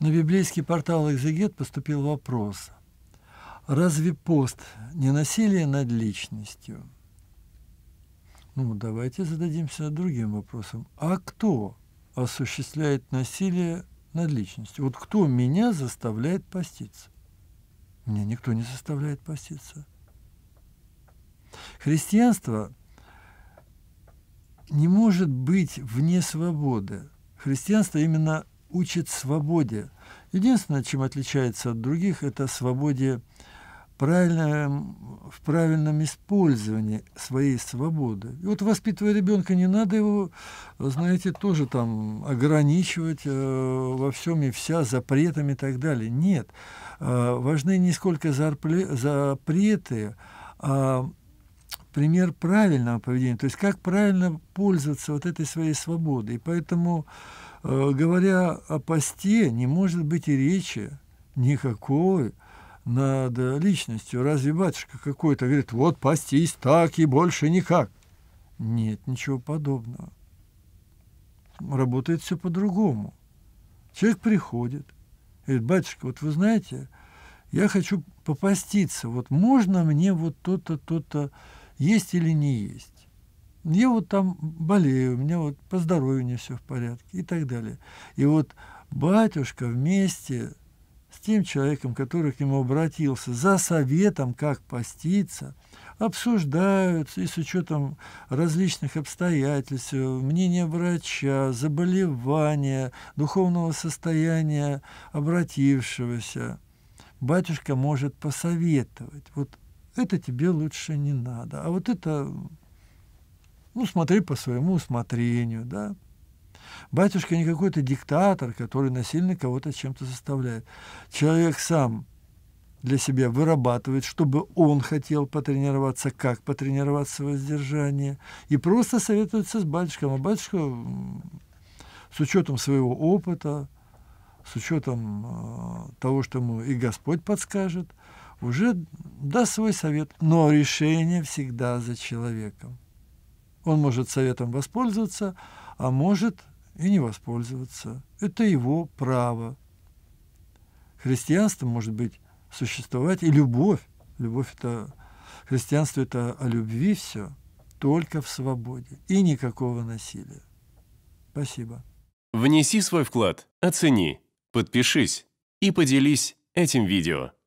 На библейский портал «Экзегет» поступил вопрос. Разве пост не насилие над личностью? Ну, давайте зададимся другим вопросом. А кто осуществляет насилие над личностью? Вот кто меня заставляет поститься? Меня никто не заставляет поститься. Христианство не может быть вне свободы. Христианство именно учит свободе. Единственное, чем отличается от других, это свободе правильно, в правильном использовании своей свободы. И вот воспитывая ребенка, не надо его, знаете, тоже там ограничивать э, во всем и вся запретами и так далее. Нет, э, важны не сколько зарпле, запреты, а пример правильного поведения, то есть как правильно пользоваться вот этой своей свободой. И поэтому Э, говоря о посте, не может быть и речи никакой над личностью. Разве батюшка какой-то говорит, вот постись так и больше никак? Нет, ничего подобного. Работает все по-другому. Человек приходит, говорит, батюшка, вот вы знаете, я хочу попаститься, вот можно мне вот то-то, то-то есть или не есть? я вот там болею, у меня вот по здоровью не все в порядке и так далее. И вот батюшка вместе с тем человеком, который к нему обратился, за советом, как поститься, обсуждаются и с учетом различных обстоятельств, мнения врача, заболевания, духовного состояния обратившегося. Батюшка может посоветовать. Вот это тебе лучше не надо, а вот это ну, смотри по своему усмотрению, да. Батюшка не какой-то диктатор, который насильно кого-то чем-то заставляет. Человек сам для себя вырабатывает, чтобы он хотел потренироваться, как потренироваться воздержание, и просто советуется с батюшком. А батюшка с учетом своего опыта, с учетом э, того, что ему и Господь подскажет, уже даст свой совет. Но решение всегда за человеком. Он может советом воспользоваться, а может и не воспользоваться. Это его право. Христианство может быть существовать и любовь. Любовь это христианство это о любви все, только в свободе и никакого насилия. Спасибо. Внеси свой вклад, оцени, подпишись и поделись этим видео.